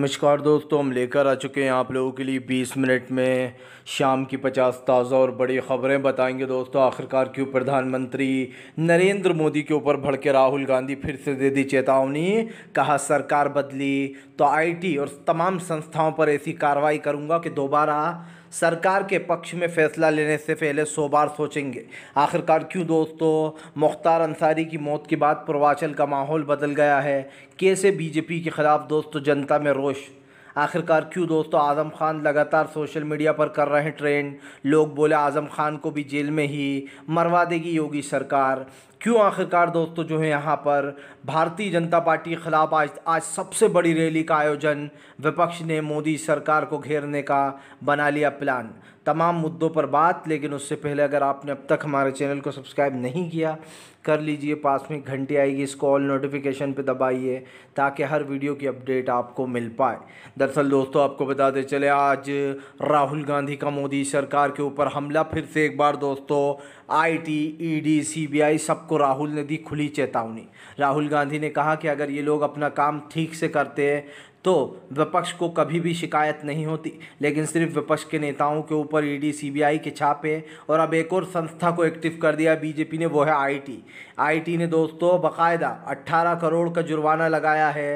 नमस्कार दोस्तों हम लेकर आ चुके हैं आप लोगों के लिए 20 मिनट में शाम की 50 ताज़ा और बड़ी ख़बरें बताएंगे दोस्तों आखिरकार क्यों प्रधानमंत्री नरेंद्र मोदी के ऊपर भड़के राहुल गांधी फिर से दे दी चेतावनी कहा सरकार बदली तो आईटी और तमाम संस्थाओं पर ऐसी कार्रवाई करूंगा कि दोबारा सरकार के पक्ष में फैसला लेने से पहले सौ बार सोचेंगे आखिरकार क्यों दोस्तों मुख्तार अंसारी की मौत के बाद पूर्वांचल का माहौल बदल गया है कैसे बीजेपी के ख़िलाफ़ दोस्तों जनता में रोष आखिरकार क्यों दोस्तों आज़म खान लगातार सोशल मीडिया पर कर रहे हैं ट्रेंड लोग बोले आज़म खान को भी जेल में ही मरवा देगी योगी सरकार क्यों आखिरकार दोस्तों जो है यहाँ पर भारतीय जनता पार्टी के खिलाफ आज आज सबसे बड़ी रैली का आयोजन विपक्ष ने मोदी सरकार को घेरने का बना लिया प्लान तमाम मुद्दों पर बात लेकिन उससे पहले अगर आपने अब तक हमारे चैनल को सब्सक्राइब नहीं किया कर लीजिए पास में घंटी आएगी इसको ऑल नोटिफिकेशन पे दबाइए ताकि हर वीडियो की अपडेट आपको मिल पाए दरअसल दोस्तों आपको बता दें चले आज राहुल गांधी का मोदी सरकार के ऊपर हमला फिर से एक बार दोस्तों आईटी, ईडी, सीबीआई सबको राहुल ने दी खुली चेतावनी राहुल गांधी ने कहा कि अगर ये लोग अपना काम ठीक से करते हैं तो विपक्ष को कभी भी शिकायत नहीं होती लेकिन सिर्फ विपक्ष के नेताओं के ऊपर ईडी सीबीआई के छापे और अब एक और संस्था को एक्टिव कर दिया बीजेपी ने वो है आईटी आईटी ने दोस्तों बकायदा 18 करोड़ का जुर्माना लगाया है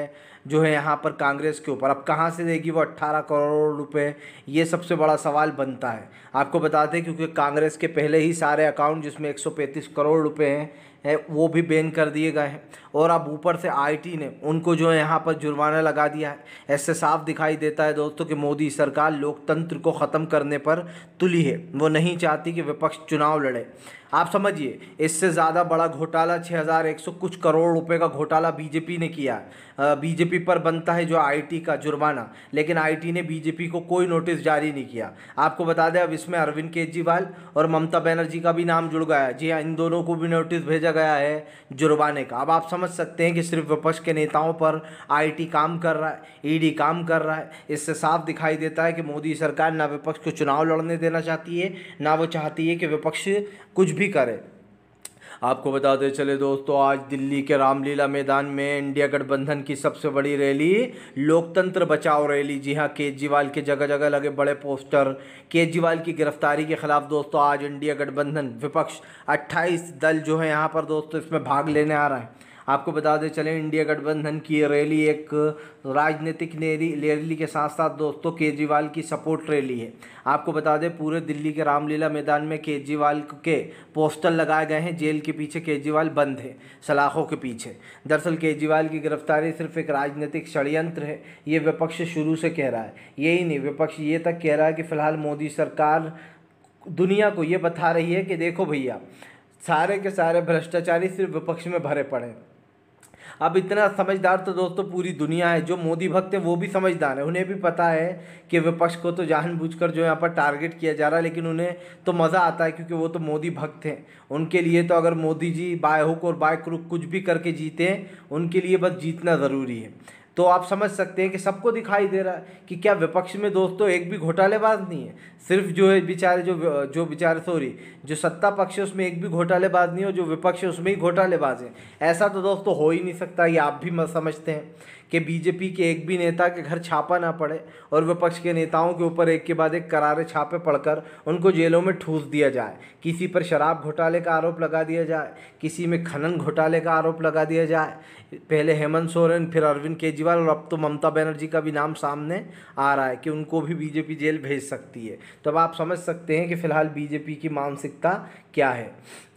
जो है यहाँ पर कांग्रेस के ऊपर अब कहाँ से देगी वो अट्ठारह करोड़ रुपए ये सबसे बड़ा सवाल बनता है आपको बताते हैं क्योंकि कांग्रेस के पहले ही सारे अकाउंट जिसमें एक करोड़ रुपए हैं है वो भी बैन कर दिए गए हैं और अब ऊपर से आईटी ने उनको जो है यहाँ पर जुर्माना लगा दिया है ऐसे साफ दिखाई देता है दोस्तों कि मोदी सरकार लोकतंत्र को ख़त्म करने पर तुली है वो नहीं चाहती कि विपक्ष चुनाव लड़े आप समझिए इससे ज़्यादा बड़ा घोटाला 6100 कुछ करोड़ रुपए का घोटाला बीजेपी ने किया बीजेपी पर बनता है जो आईटी का जुर्माना लेकिन आईटी ने बीजेपी को कोई नोटिस जारी नहीं किया आपको बता दें अब इसमें अरविंद केजरीवाल और ममता बनर्जी का भी नाम जुड़ गया है जी हाँ, इन दोनों को भी नोटिस भेजा गया है जुर्माने का अब आप समझ सकते हैं कि सिर्फ विपक्ष के नेताओं पर आई काम कर रहा है ई काम कर रहा है इससे साफ दिखाई देता है कि मोदी सरकार ना विपक्ष को चुनाव लड़ने देना चाहती है ना वो चाहती है कि विपक्ष कुछ भी भी करे आपको बताते चले दोस्तों आज दिल्ली के रामलीला मैदान में इंडिया गठबंधन की सबसे बड़ी रैली लोकतंत्र बचाओ रैली जी हाँ केजरीवाल के जगह जगह लगे बड़े पोस्टर केजरीवाल की गिरफ्तारी के खिलाफ दोस्तों आज इंडिया गठबंधन विपक्ष 28 दल जो है यहाँ पर दोस्तों इसमें भाग लेने आ रहे हैं आपको बता दें चले इंडिया गठबंधन की रैली एक राजनीतिक रैली के साथ साथ दोस्तों केजरीवाल की सपोर्ट रैली है आपको बता दें पूरे दिल्ली के रामलीला मैदान में केजरीवाल के पोस्टर लगाए गए हैं जेल के पीछे केजरीवाल बंद है सलाखों के पीछे दरअसल केजरीवाल की गिरफ्तारी सिर्फ एक राजनीतिक षडयंत्र है ये विपक्ष शुरू से कह रहा है यही नहीं विपक्ष ये तक कह रहा है कि फिलहाल मोदी सरकार दुनिया को ये बता रही है कि देखो भैया सारे के सारे भ्रष्टाचारी सिर्फ विपक्ष में भरे पड़े अब इतना समझदार तो दोस्तों पूरी दुनिया है जो मोदी भक्त हैं वो भी समझदार है उन्हें भी पता है कि विपक्ष को तो जानबूझकर जो यहाँ पर टारगेट किया जा रहा है लेकिन उन्हें तो मज़ा आता है क्योंकि वो तो मोदी भक्त हैं उनके लिए तो अगर मोदी जी बाय हुक और बाय क्रुक कुछ भी करके जीते उनके लिए बस जीतना ज़रूरी है तो आप समझ सकते हैं कि सबको दिखाई दे रहा है कि क्या विपक्ष में दोस्तों एक भी घोटालेबाज नहीं है सिर्फ जो है बेचारे जो जो बेचारे सॉरी जो सत्ता पक्ष है उसमें एक भी घोटालेबाज नहीं हो जो विपक्ष है उसमें ही घोटालेबाज है ऐसा तो दोस्तों हो ही नहीं सकता ये आप भी समझते हैं कि बीजेपी के एक भी नेता के घर छापा ना पड़े और विपक्ष के नेताओं के ऊपर एक के बाद एक करारे छापे पड़कर उनको जेलों में ठूस दिया जाए किसी पर शराब घोटाले का आरोप लगा दिया जाए किसी में खनन घोटाले का आरोप लगा दिया जाए पहले हेमंत सोरेन फिर अरविंद केजरीवाल और अब तो ममता बनर्जी का भी नाम सामने आ रहा है कि उनको भी बीजेपी जेल भेज सकती है तब आप समझ सकते हैं कि फ़िलहाल बीजेपी की मानसिकता क्या है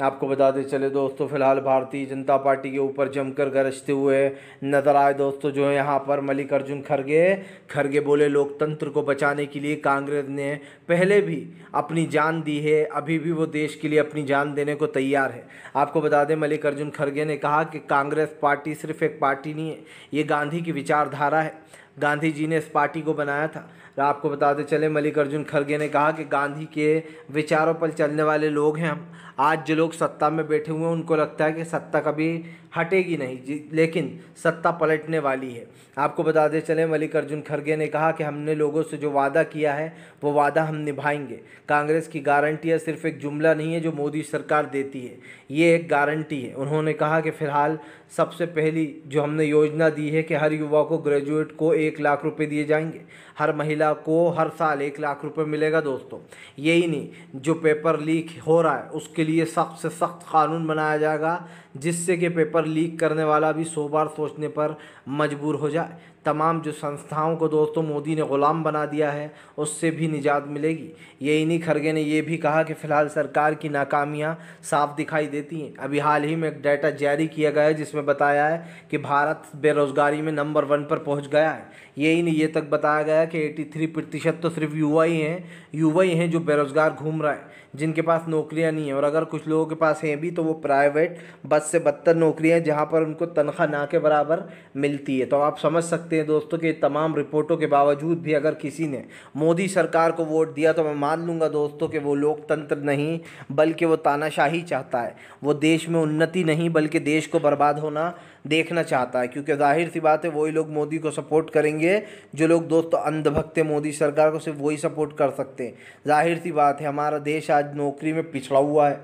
आपको बताते चले दोस्तों फ़िलहाल भारतीय जनता पार्टी के ऊपर जमकर गरजते हुए नजर आए दोस्तों जो है यहाँ पर मल्लिकार्जुन खड़गे खड़गे बोले लोकतंत्र को बचाने के लिए कांग्रेस ने पहले भी अपनी जान दी है अभी भी वो देश के लिए अपनी जान देने को तैयार है आपको बता दें मल्लिकार्जुन खड़गे ने कहा कि कांग्रेस पार्टी सिर्फ एक पार्टी नहीं है ये गांधी की विचारधारा है गांधी जी ने इस पार्टी को बनाया था तो आपको बताते चले मल्लिकार्जुन खड़गे ने कहा कि गांधी के विचारों पर चलने वाले लोग हैं हम आज जो लोग सत्ता में बैठे हुए हैं उनको लगता है कि सत्ता कभी हटेगी नहीं लेकिन सत्ता पलटने वाली है आपको बताते चले मल्लिकार्जुन खड़गे ने कहा कि हमने लोगों से जो वादा किया है वो वादा हम निभाएंगे कांग्रेस की गारंटियाँ सिर्फ एक जुमला नहीं है जो मोदी सरकार देती है ये एक गारंटी है उन्होंने कहा कि फिलहाल सबसे पहली जो हमने योजना दी है कि हर युवा को ग्रेजुएट को एक लाख रुपये दिए जाएंगे हर महिला महिला को हर साल एक लाख रुपए मिलेगा दोस्तों यही नहीं जो पेपर लीक हो रहा है उसके लिए सख्त से सख्त कानून बनाया जाएगा जिससे कि पेपर लीक करने वाला भी सौ बार सोचने पर मजबूर हो जाए तमाम जो संस्थाओं को दोस्तों मोदी ने ग़ुलाम बना दिया है उससे भी निजात मिलेगी ये इन्हीं खरगे ने यह भी कहा कि फ़िलहाल सरकार की नाकामियां साफ दिखाई देती हैं अभी हाल ही में एक डाटा जारी किया गया है जिसमें बताया है कि भारत बेरोज़गारी में नंबर वन पर पहुंच गया है यही नहीं ये तक बताया गया कि 83 प्रतिशत तो सिर्फ युवा ही हैं युवा ही हैं जो बेरोज़गार घूम रहा है जिनके पास नौकरियां नहीं है और अगर कुछ लोगों के पास हैं भी तो वो प्राइवेट बस से बदतर नौकरियाँ जहाँ पर उनको तनख्वाह ना के बराबर मिलती है तो आप समझ सकते हैं दोस्तों कि तमाम रिपोर्टों के बावजूद भी अगर किसी ने मोदी सरकार को वोट दिया तो मैं मान लूँगा दोस्तों कि वो लोकतंत्र नहीं बल्कि वो तानाशाही चाहता है वो देश में उन्नति नहीं बल्कि देश को बर्बाद होना देखना चाहता है क्योंकि जाहिर सी बात है वही लोग मोदी को सपोर्ट करेंगे जो लोग दोस्तों अंधभक्त मोदी सरकार को सिर्फ वही सपोर्ट कर सकते हैं जाहिर सी बात है हमारा देश आज नौकरी में पिछड़ा हुआ है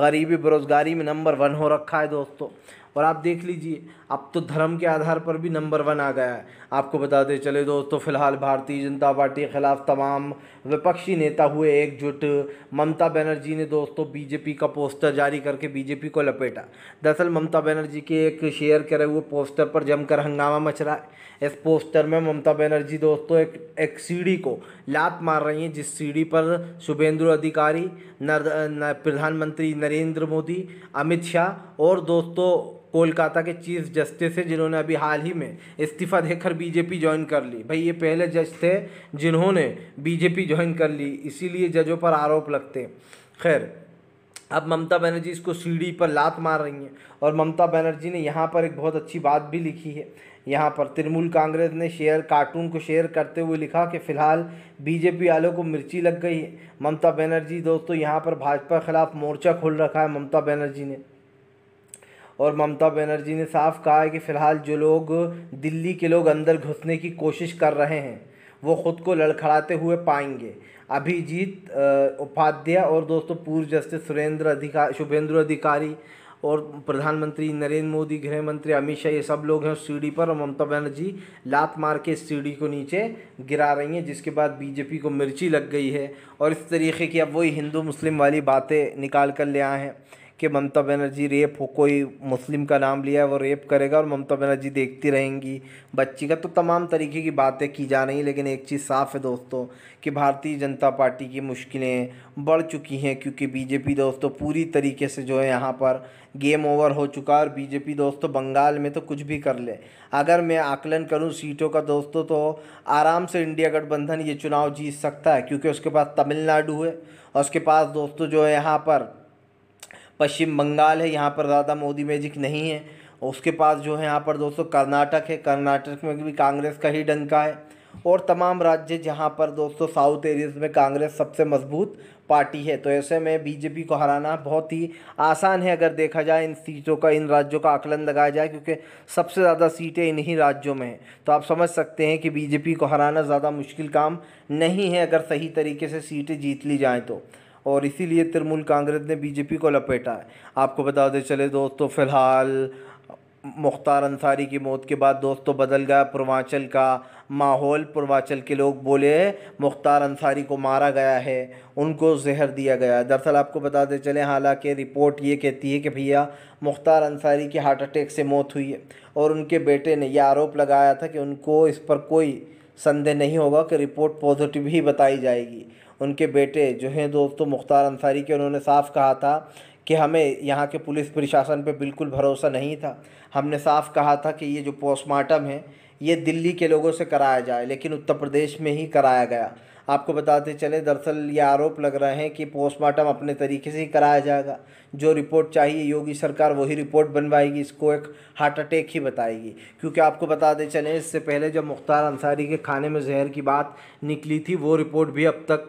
गरीबी बेरोज़गारी में नंबर वन हो रखा है दोस्तों और आप देख लीजिए अब तो धर्म के आधार पर भी नंबर वन आ गया है आपको बताते चले दोस्तों फ़िलहाल भारतीय जनता पार्टी के ख़िलाफ़ तमाम विपक्षी नेता हुए एकजुट ममता बनर्जी ने दोस्तों बीजेपी का पोस्टर जारी करके बीजेपी को लपेटा दरअसल ममता बनर्जी के एक शेयर करे हुए पोस्टर पर जमकर हंगामा मच रहा है इस पोस्टर में ममता बनर्जी दोस्तों एक एक सीढ़ी को लात मार रही हैं जिस सीढ़ी पर शुभेंदु अधिकारी नर, प्रधानमंत्री नरेंद्र मोदी अमित शाह और दोस्तों कोलकाता के चीफ जस्टिस है जिन्होंने अभी हाल ही में इस्तीफा देकर बीजेपी ज्वाइन कर ली भाई ये पहले जज थे जिन्होंने बीजेपी ज्वाइन कर ली इसीलिए जजों पर आरोप लगते खैर अब ममता बनर्जी इसको सीढ़ी पर लात मार रही हैं और ममता बनर्जी ने यहाँ पर एक बहुत अच्छी बात भी लिखी है यहाँ पर तृणमूल कांग्रेस ने शेयर कार्टून को शेयर करते हुए लिखा कि फिलहाल बीजेपी वालों को मिर्ची लग गई है ममता बनर्जी दोस्तों यहाँ पर भाजपा खिलाफ मोर्चा खोल रखा है ममता बनर्जी ने और ममता बनर्जी ने साफ कहा है कि फ़िलहाल जो लोग दिल्ली के लोग अंदर घुसने की कोशिश कर रहे हैं वो ख़ुद को लड़खड़ाते हुए पाएंगे अभिजीत उपाध्याय और दोस्तों पूर्व जस्टिस सुरेंद्र अधिकारी शुभेंद्र अधिकारी और प्रधानमंत्री नरेंद्र मोदी गृह मंत्री अमित शाह ये सब लोग हैं उस सीढ़ी पर और ममता बनर्जी लात मार के इस सीढ़ी को नीचे गिरा रही हैं जिसके बाद बीजेपी को मिर्ची लग गई है और इस तरीके की अब वही हिंदू मुस्लिम वाली बातें निकाल कर ले आए हैं कि ममता बनर्जी रेप हो कोई मुस्लिम का नाम लिया है वो रेप करेगा और ममता बनर्जी देखती रहेंगी बच्ची का तो तमाम तरीके की बातें की जा रही हैं लेकिन एक चीज़ साफ़ है दोस्तों कि भारतीय जनता पार्टी की मुश्किलें बढ़ चुकी हैं क्योंकि बीजेपी दोस्तों पूरी तरीके से जो है यहाँ पर गेम ओवर हो चुका है और बीजेपी दोस्तों बंगाल में तो कुछ भी कर ले अगर मैं आकलन करूँ सीटों का दोस्तों तो आराम से इंडिया गठबंधन ये चुनाव जीत सकता है क्योंकि उसके पास तमिलनाडु है और उसके पास दोस्तों जो है यहाँ पर पश्चिम बंगाल है यहाँ पर ज़्यादा मोदी मैजिक नहीं है उसके पास जो है यहाँ पर दोस्तों कर्नाटक है कर्नाटक में भी कांग्रेस का ही डंका है और तमाम राज्य जहाँ पर दोस्तों साउथ एरियाज में कांग्रेस सबसे मजबूत पार्टी है तो ऐसे में बीजेपी को हराना बहुत ही आसान है अगर देखा जाए इन सीटों का इन राज्यों का आकलन लगाया जाए क्योंकि सबसे ज़्यादा सीटें इन्हीं राज्यों में हैं तो आप समझ सकते हैं कि बीजेपी को हराना ज़्यादा मुश्किल काम नहीं है अगर सही तरीके से सीटें जीत ली जाएँ तो और इसीलिए तृणमूल कांग्रेस ने बीजेपी को लपेटा है आपको बताते चले दोस्तों फ़िलहाल मुख्तार अंसारी की मौत के बाद दोस्तों बदल गया पूर्वांचल का माहौल पूर्वांचल के लोग बोले मुख्तार अंसारी को मारा गया है उनको जहर दिया गया दरअसल आपको बताते चले हालांकि रिपोर्ट ये कहती है कि भैया मुख्तार अंसारी की हार्ट अटैक से मौत हुई है और उनके बेटे ने यह आरोप लगाया था कि उनको इस पर कोई संदेह नहीं होगा कि रिपोर्ट पॉजिटिव ही बताई जाएगी उनके बेटे जो हैं दोस्तों मुख्तार अंसारी के उन्होंने साफ़ कहा था कि हमें यहाँ के पुलिस प्रशासन पे बिल्कुल भरोसा नहीं था हमने साफ़ कहा था कि ये जो पोस्टमार्टम है ये दिल्ली के लोगों से कराया जाए लेकिन उत्तर प्रदेश में ही कराया गया आपको बताते चले दरअसल ये आरोप लग रहे हैं कि पोस्टमार्टम अपने तरीके से ही कराया जाएगा जो रिपोर्ट चाहिए योगी सरकार वही रिपोर्ट बनवाएगी इसको एक हार्ट अटैक ही बताएगी क्योंकि आपको बताते चले इससे पहले जब मुख्तार अंसारी के खाने में जहर की बात निकली थी वो रिपोर्ट भी अब तक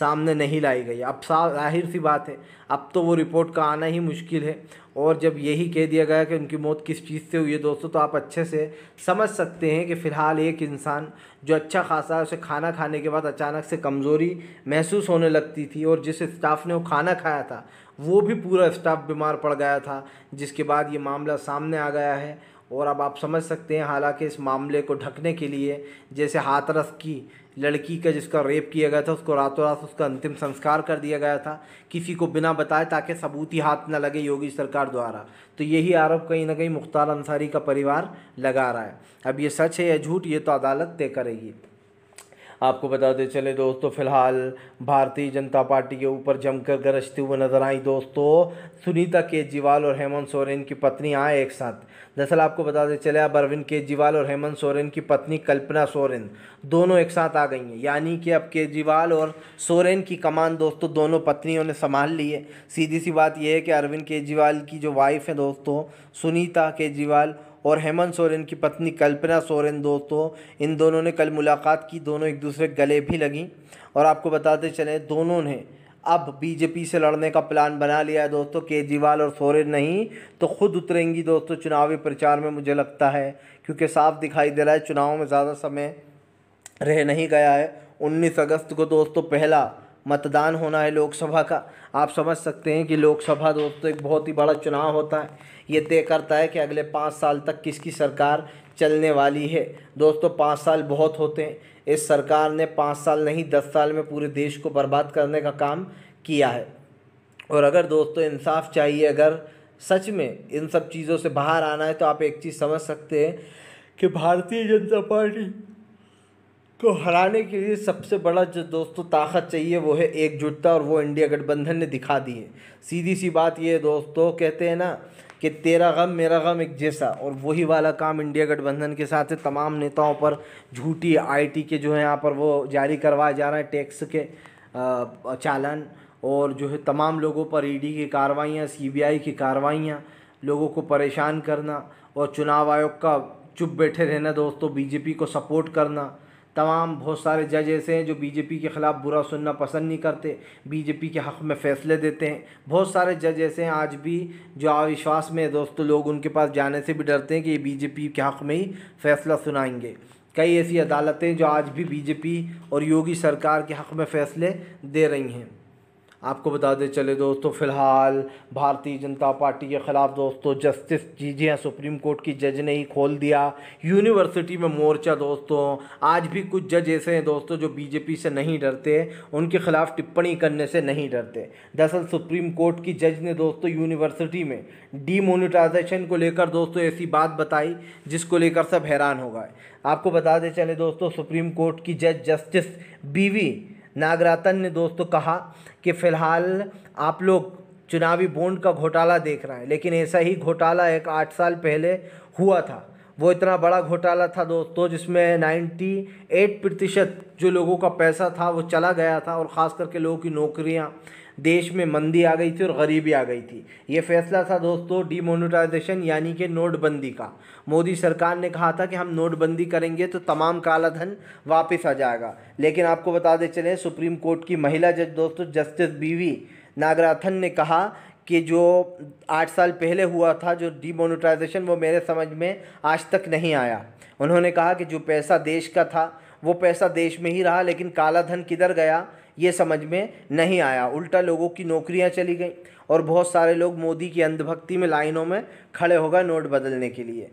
सामने नहीं लाई गई अब जाहिर सी बात है अब तो वो रिपोर्ट का आना ही मुश्किल है और जब यही कह दिया गया कि उनकी मौत किस चीज़ से हुई है दोस्तों तो आप अच्छे से समझ सकते हैं कि फ़िलहाल एक इंसान जो अच्छा खासा है उसे खाना खाने के बाद अचानक से कमज़ोरी महसूस होने लगती थी और जिस स्टाफ़ ने वो खाना खाया था वो भी पूरा स्टाफ बीमार पड़ गया था जिसके बाद ये मामला सामने आ गया है और अब आप समझ सकते हैं हालांकि इस मामले को ढकने के लिए जैसे हाथरस की लड़की का जिसका रेप किया गया था उसको रातों रात उसका अंतिम संस्कार कर दिया गया था किसी को बिना बताए ताकि सबूत ही हाथ न लगे योगी सरकार द्वारा तो यही आरोप कहीं ना कहीं मुख्तार अंसारी का परिवार लगा रहा है अब ये सच है या झूठ ये तो अदालत तय करेगी आपको बताते चले दोस्तों फिलहाल भारतीय जनता पार्टी के ऊपर जमकर गरजते हुए नजर आई दोस्तों सुनीता केजरीवाल और हेमंत सोरेन की पत्नी आए एक साथ दरअसल आपको बताते चले अब अरविंद केजरीवाल और हेमंत सोरेन की पत्नी कल्पना सोरेन दोनों एक साथ आ गई हैं यानी कि अब केजरीवाल और सोरेन की कमान दोस्तों दोनों पत्नियों ने संभाल ली है सीधी सी बात यह है कि अरविंद केजरीवाल की जो वाइफ है दोस्तों सुनीता केजरीवाल और हेमंत सोरेन की पत्नी कल्पना सोरेन दोस्तों इन दोनों ने कल मुलाकात की दोनों एक दूसरे गले भी लगीं और आपको बताते चले दोनों ने अब बीजेपी से लड़ने का प्लान बना लिया है दोस्तों केजरीवाल और सोरेन नहीं तो खुद उतरेंगी दोस्तों चुनावी प्रचार में मुझे लगता है क्योंकि साफ दिखाई दे रहा है चुनाव में ज़्यादा समय रह नहीं गया है 19 अगस्त को दोस्तों पहला मतदान होना है लोकसभा का आप समझ सकते हैं कि लोकसभा दोस्तों तो एक बहुत ही बड़ा चुनाव होता है ये तय करता है कि अगले पाँच साल तक किसकी सरकार चलने वाली है दोस्तों पाँच साल बहुत होते हैं इस सरकार ने पाँच साल नहीं दस साल में पूरे देश को बर्बाद करने का काम किया है और अगर दोस्तों इंसाफ चाहिए अगर सच में इन सब चीज़ों से बाहर आना है तो आप एक चीज़ समझ सकते हैं कि भारतीय जनता पार्टी को हराने के लिए सबसे बड़ा जो दोस्तों ताकत चाहिए वो है एकजुटता और वो इंडिया गठबंधन ने दिखा दी है सीधी सी बात ये दोस्तों कहते हैं ना कि तेरा गम मेरा गम एक जैसा और वही वाला काम इंडिया गठबंधन के साथ है तमाम नेताओं पर झूठी आईटी के जो है यहाँ पर वो जारी करवाए जा रहे हैं टैक्स के चालन और जो है तमाम लोगों पर ईडी की कार्रवाइयाँ सीबीआई की कार्रवाइयाँ लोगों को परेशान करना और चुनाव आयोग का चुप बैठे रहना दोस्तों बीजेपी को सपोर्ट करना तमाम बहुत सारे जज ऐसे हैं जो बीजेपी के ख़िलाफ़ बुरा सुनना पसंद नहीं करते बीजेपी के हक़ में फ़ैसले देते हैं बहुत सारे जज ऐसे हैं आज भी जो अविश्वास में दोस्तों लोग उनके पास जाने से भी डरते हैं कि ये बीजेपी के हक़ में ही फ़ैसला सुनाएंगे कई ऐसी अदालतें जो आज भी बीजेपी और योगी सरकार के हक़ में फ़ैसले दे रही हैं आपको बताते चले दोस्तों फ़िलहाल भारतीय जनता पार्टी के ख़िलाफ़ दोस्तों जस्टिस चीज़ें सुप्रीम कोर्ट की जज ने ही खोल दिया यूनिवर्सिटी में मोर्चा दोस्तों आज भी कुछ जज ऐसे हैं दोस्तों जो बीजेपी से नहीं डरते उनके ख़िलाफ़ टिप्पणी करने से नहीं डरते दरअसल सुप्रीम कोर्ट की जज ने दोस्तों यूनिवर्सिटी में डीमोनिटाइजेशन को लेकर दोस्तों ऐसी बात बताई जिसको लेकर सब हैरान हो गए आपको बताते चले दोस्तों सुप्रीम कोर्ट की जज जस्टिस बीवी नागरातन ने दोस्तों कहा कि फिलहाल आप लोग चुनावी बोंड का घोटाला देख रहे हैं लेकिन ऐसा ही घोटाला एक आठ साल पहले हुआ था वो इतना बड़ा घोटाला था दोस्तों जिसमें 98 प्रतिशत जो लोगों का पैसा था वो चला गया था और ख़ास करके लोगों की नौकरियां देश में मंदी आ गई थी और गरीबी आ गई थी ये फैसला था दोस्तों डीमोनिटाइजेशन यानी कि नोटबंदी का मोदी सरकार ने कहा था कि हम नोटबंदी करेंगे तो तमाम काला धन वापस आ जाएगा लेकिन आपको बता दें चले सुप्रीम कोर्ट की महिला जज दोस्तों जस्टिस बीवी नागराथन ने कहा कि जो आठ साल पहले हुआ था जो डीमोनिटाइजेशन वो मेरे समझ में आज तक नहीं आया उन्होंने कहा कि जो पैसा देश का था वो पैसा देश में ही रहा लेकिन काला धन किधर गया ये समझ में नहीं आया उल्टा लोगों की नौकरियां चली गई और बहुत सारे लोग मोदी की अंधभक्ति में लाइनों में खड़े हो गए नोट बदलने के लिए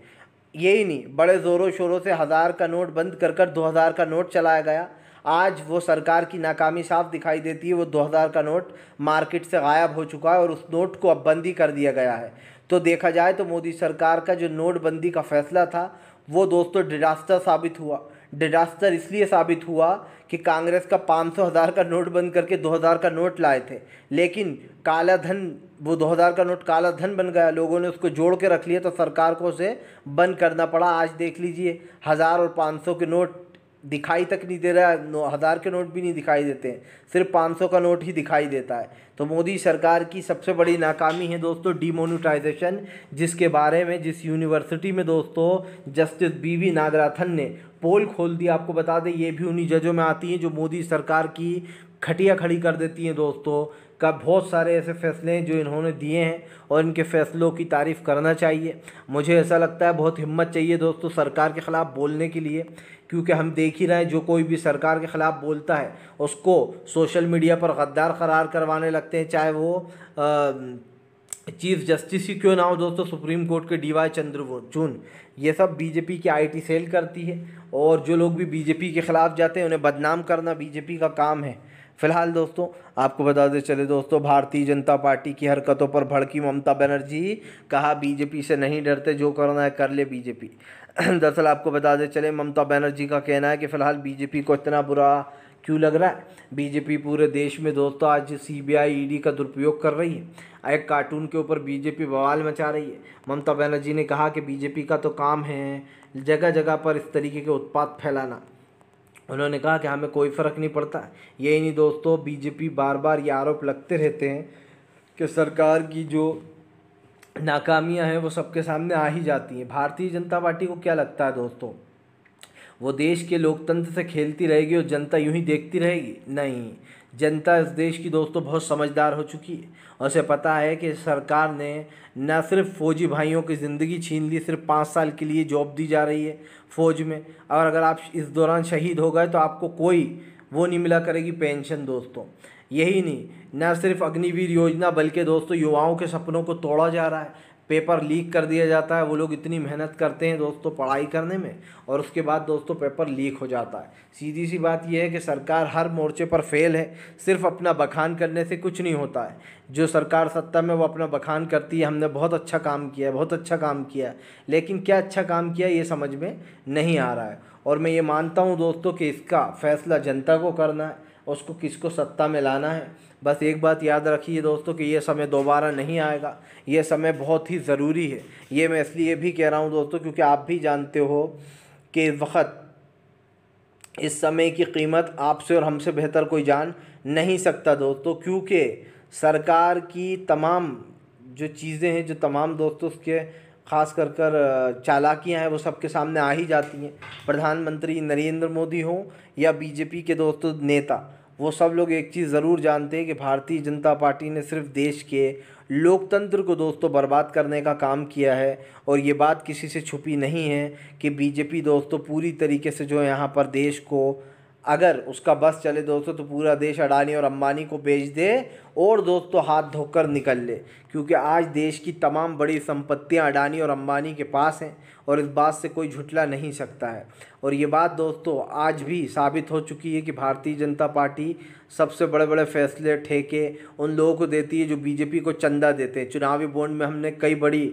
यही नहीं बड़े ज़ोरों शोरों से हज़ार का नोट बंद कर कर दो हज़ार का नोट चलाया गया आज वो सरकार की नाकामी साफ दिखाई देती है वो दो हज़ार का नोट मार्केट से गायब हो चुका है और उस नोट को अब बंदी कर दिया गया है तो देखा जाए तो मोदी सरकार का जो नोटबंदी का फैसला था वो दोस्तों डिजास्टर साबित हुआ डिजास्टर इसलिए साबित हुआ कि कांग्रेस का पाँच सौ हज़ार का नोट बंद करके दो हज़ार का नोट लाए थे लेकिन काला धन वो दो हज़ार का नोट काला धन बन गया लोगों ने उसको जोड़ के रख लिया तो सरकार को उसे बंद करना पड़ा आज देख लीजिए हज़ार और पाँच सौ के नोट दिखाई तक नहीं दे रहा है हज़ार के नोट भी नहीं दिखाई देते हैं सिर्फ पाँच सौ का नोट ही दिखाई देता है तो मोदी सरकार की सबसे बड़ी नाकामी है दोस्तों डिमोनिटाइजेशन जिसके बारे में जिस यूनिवर्सिटी में दोस्तों जस्टिस बी वी नागराथन ने पोल खोल दिया आपको बता दें ये भी उन्हीं जजों में आती हैं जो मोदी सरकार की खटिया खड़ी कर देती हैं दोस्तों का बहुत सारे ऐसे फैसले हैं जो इन्होंने दिए हैं और इनके फैसलों की तारीफ़ करना चाहिए मुझे ऐसा लगता है बहुत हिम्मत चाहिए दोस्तों सरकार के ख़िलाफ़ बोलने के लिए क्योंकि हम देख ही रहे हैं जो कोई भी सरकार के ख़िलाफ़ बोलता है उसको सोशल मीडिया पर गद्दार करार करवाने लगते हैं चाहे वो आ, चीफ जस्टिस ही क्यों ना हो दोस्तों सुप्रीम कोर्ट के डी वाई चंद्रचून ये सब बीजेपी की आईटी सेल करती है और जो लोग भी बीजेपी के ख़िलाफ़ जाते हैं उन्हें बदनाम करना बीजेपी का काम है फिलहाल दोस्तों आपको बताते चले दोस्तों भारतीय जनता पार्टी की हरकतों पर भड़की ममता बनर्जी कहा बीजेपी से नहीं डरते जो करना है कर ले बीजेपी दरअसल आपको बताते चले ममता बनर्जी का कहना है कि फिलहाल बीजेपी को इतना बुरा क्यों लग रहा है बीजेपी पूरे देश में दोस्तों आज सीबीआई ईडी का दुरुपयोग कर रही है एक कार्टून के ऊपर बीजेपी बवाल मचा रही है ममता बनर्जी ने कहा कि बीजेपी का तो काम है जगह जगह पर इस तरीके के उत्पाद फैलाना उन्होंने कहा कि हमें कोई फ़र्क नहीं पड़ता यही नहीं दोस्तों बीजेपी बार बार ये आरोप लगते रहते हैं कि सरकार की जो नाकामियां हैं वो सबके सामने आ ही जाती हैं भारतीय जनता पार्टी को क्या लगता है दोस्तों वो देश के लोकतंत्र से खेलती रहेगी और जनता यूं ही देखती रहेगी नहीं जनता इस देश की दोस्तों बहुत समझदार हो चुकी है और उसे पता है कि सरकार ने न सिर्फ फौजी भाइयों की ज़िंदगी छीन ली सिर्फ पाँच साल के लिए जॉब दी जा रही है फ़ौज में और अगर आप इस दौरान शहीद हो गए तो आपको कोई वो नहीं मिला करेगी पेंशन दोस्तों यही नहीं न सिर्फ अग्निवीर योजना बल्कि दोस्तों युवाओं के सपनों को तोड़ा जा रहा है पेपर लीक कर दिया जाता है वो लोग इतनी मेहनत करते हैं दोस्तों पढ़ाई करने में और उसके बाद दोस्तों पेपर लीक हो जाता है सीधी सी बात यह है कि सरकार हर मोर्चे पर फेल है सिर्फ अपना बखान करने से कुछ नहीं होता है जो सरकार सत्ता में वो अपना बखान करती है हमने बहुत अच्छा काम किया है बहुत अच्छा काम किया है लेकिन क्या अच्छा काम किया ये समझ में नहीं आ रहा है और मैं ये मानता हूँ दोस्तों कि इसका फैसला जनता को करना है उसको किसको सत्ता में लाना है बस एक बात याद रखिए दोस्तों कि ये समय दोबारा नहीं आएगा ये समय बहुत ही ज़रूरी है ये मैं इसलिए भी कह रहा हूँ दोस्तों क्योंकि आप भी जानते हो कि वक्त इस समय की कीमत आपसे और हमसे बेहतर कोई जान नहीं सकता दोस्तों क्योंकि सरकार की तमाम जो चीज़ें हैं जो तमाम दोस्तों उसके ख़ास कर कर चालाकियाँ हैं वो सबके सामने आ ही जाती हैं प्रधानमंत्री नरेंद्र मोदी हों या बीजेपी के दोस्तों नेता वो सब लोग एक चीज़ ज़रूर जानते हैं कि भारतीय जनता पार्टी ने सिर्फ देश के लोकतंत्र को दोस्तों बर्बाद करने का काम किया है और ये बात किसी से छुपी नहीं है कि बीजेपी दोस्तों पूरी तरीके से जो यहाँ पर देश को अगर उसका बस चले दोस्तों तो पूरा देश अडानी और अम्बानी को बेच दे और दोस्तों हाथ धोकर निकल ले क्योंकि आज देश की तमाम बड़ी संपत्तियां अडानी और अम्बानी के पास हैं और इस बात से कोई झुटला नहीं सकता है और ये बात दोस्तों आज भी साबित हो चुकी है कि भारतीय जनता पार्टी सबसे बड़े बड़े फैसले ठेके उन लोगों को देती है जो बीजेपी को चंदा देते हैं चुनावी बॉन्ड में हमने कई बड़ी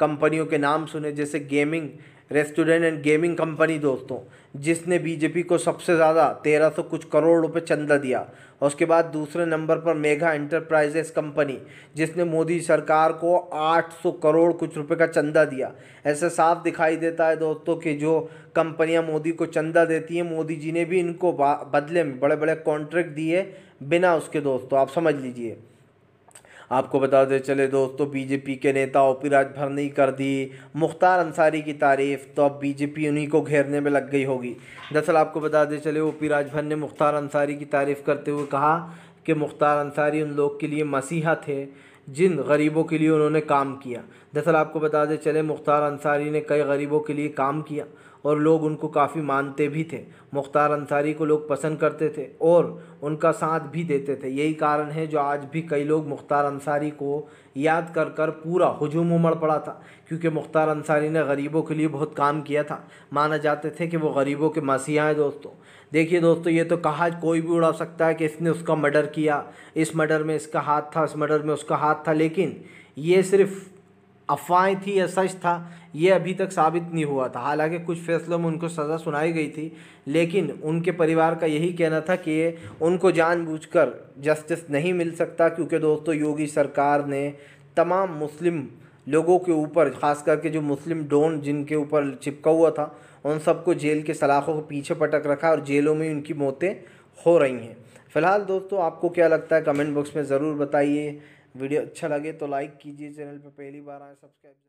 कंपनियों के नाम सुने जैसे gaming restaurant and gaming company दोस्तों जिसने बीजेपी को सबसे ज़्यादा तेरह सौ कुछ करोड़ रुपए चंदा दिया और उसके बाद दूसरे नंबर पर मेघा एंटरप्राइजेस कंपनी जिसने मोदी सरकार को आठ सौ करोड़ कुछ रुपए का चंदा दिया ऐसे साफ दिखाई देता है दोस्तों कि जो कंपनियां मोदी को चंदा देती हैं मोदी जी ने भी इनको बदले में बड़े बड़े कॉन्ट्रैक्ट दिए बिना उसके दोस्तों आप समझ लीजिए आपको बताते चले दोस्तों बीजेपी के नेता ओ पी राजभर ने कर दी मुख्तार अंसारी की तारीफ़ तो अब बीजेपी उन्हीं को घेरने में लग गई होगी दरअसल आपको बताते चले ओ पी राजभर ने मुख्तार अंसारी की तारीफ़ करते हुए कहा कि मुख्तार अंसारी उन लोग के लिए मसीहा थे जिन गरीबों के लिए उन्होंने काम किया दरअसल आपको बताते चले मुख्तार अंसारी ने कई गरीबों के लिए काम किया और लोग उनको काफ़ी मानते भी थे मुख्तार अंसारी को लोग पसंद करते थे और उनका साथ भी देते थे यही कारण है जो आज भी कई लोग मुख्तार अंसारी को याद कर कर पूरा हजूम उमड़ पड़ा था क्योंकि मुख्तार अंसारी ने गरीबों के लिए बहुत काम किया था माना जाते थे कि वो गरीबों के मसीहा हैं दोस्तों देखिए दोस्तों ये तो कहा कोई भी उड़ा सकता है कि इसने उसका मर्डर किया इस मर्डर में इसका हाथ था इस मर्डर में उसका हाथ था लेकिन ये सिर्फ अफवाहें थी या सच था ये अभी तक साबित नहीं हुआ था हालांकि कुछ फैसलों में उनको सज़ा सुनाई गई थी लेकिन उनके परिवार का यही कहना था कि ये उनको जानबूझकर जस्टिस नहीं मिल सकता क्योंकि दोस्तों योगी सरकार ने तमाम मुस्लिम लोगों के ऊपर ख़ास करके जो मुस्लिम डोन जिनके ऊपर चिपका हुआ था उन सबको जेल के सलाखों को पीछे पटक रखा और जेलों में उनकी मौतें हो रही हैं फ़िलहाल दोस्तों आपको क्या लगता है कमेंट बॉक्स में ज़रूर बताइए वीडियो अच्छा लगे तो लाइक कीजिए चैनल पर पहली बार आए सब्सक्राइब